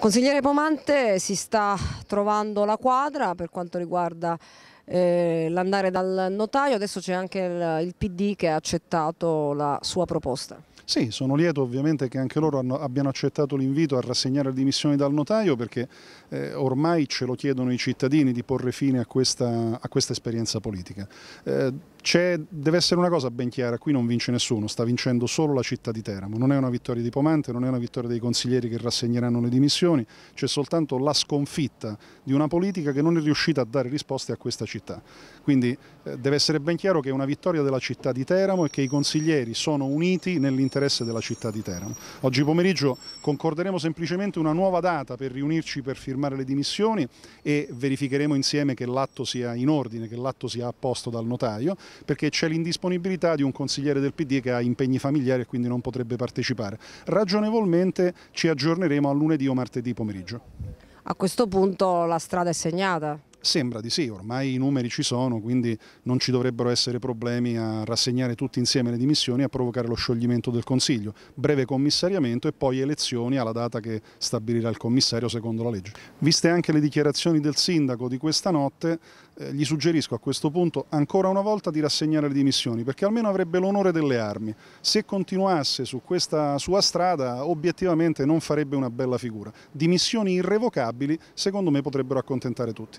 Consigliere Pomante si sta trovando la quadra per quanto riguarda eh, l'andare dal notaio, adesso c'è anche il, il PD che ha accettato la sua proposta. Sì, sono lieto ovviamente che anche loro hanno, abbiano accettato l'invito a rassegnare le dimissioni dal notaio perché eh, ormai ce lo chiedono i cittadini di porre fine a questa, a questa esperienza politica. Eh, deve essere una cosa ben chiara, qui non vince nessuno, sta vincendo solo la città di Teramo, non è una vittoria di Pomante, non è una vittoria dei consiglieri che rassegneranno le dimissioni, c'è soltanto la sconfitta di una politica che non è riuscita a dare risposte a questa città. Quindi eh, deve essere ben chiaro che è una vittoria della città di Teramo e che i consiglieri sono uniti nell'interesse nell'interesse della città di Teramo. Oggi pomeriggio concorderemo semplicemente una nuova data per riunirci per firmare le dimissioni e verificheremo insieme che l'atto sia in ordine, che l'atto sia apposto dal notaio, perché c'è l'indisponibilità di un consigliere del PD che ha impegni familiari e quindi non potrebbe partecipare. Ragionevolmente ci aggiorneremo a lunedì o martedì pomeriggio. A questo punto la strada è segnata. Sembra di sì, ormai i numeri ci sono, quindi non ci dovrebbero essere problemi a rassegnare tutti insieme le dimissioni e a provocare lo scioglimento del Consiglio. Breve commissariamento e poi elezioni alla data che stabilirà il commissario secondo la legge. Viste anche le dichiarazioni del sindaco di questa notte, eh, gli suggerisco a questo punto ancora una volta di rassegnare le dimissioni, perché almeno avrebbe l'onore delle armi. Se continuasse su questa sua strada, obiettivamente non farebbe una bella figura. Dimissioni irrevocabili, secondo me, potrebbero accontentare tutti.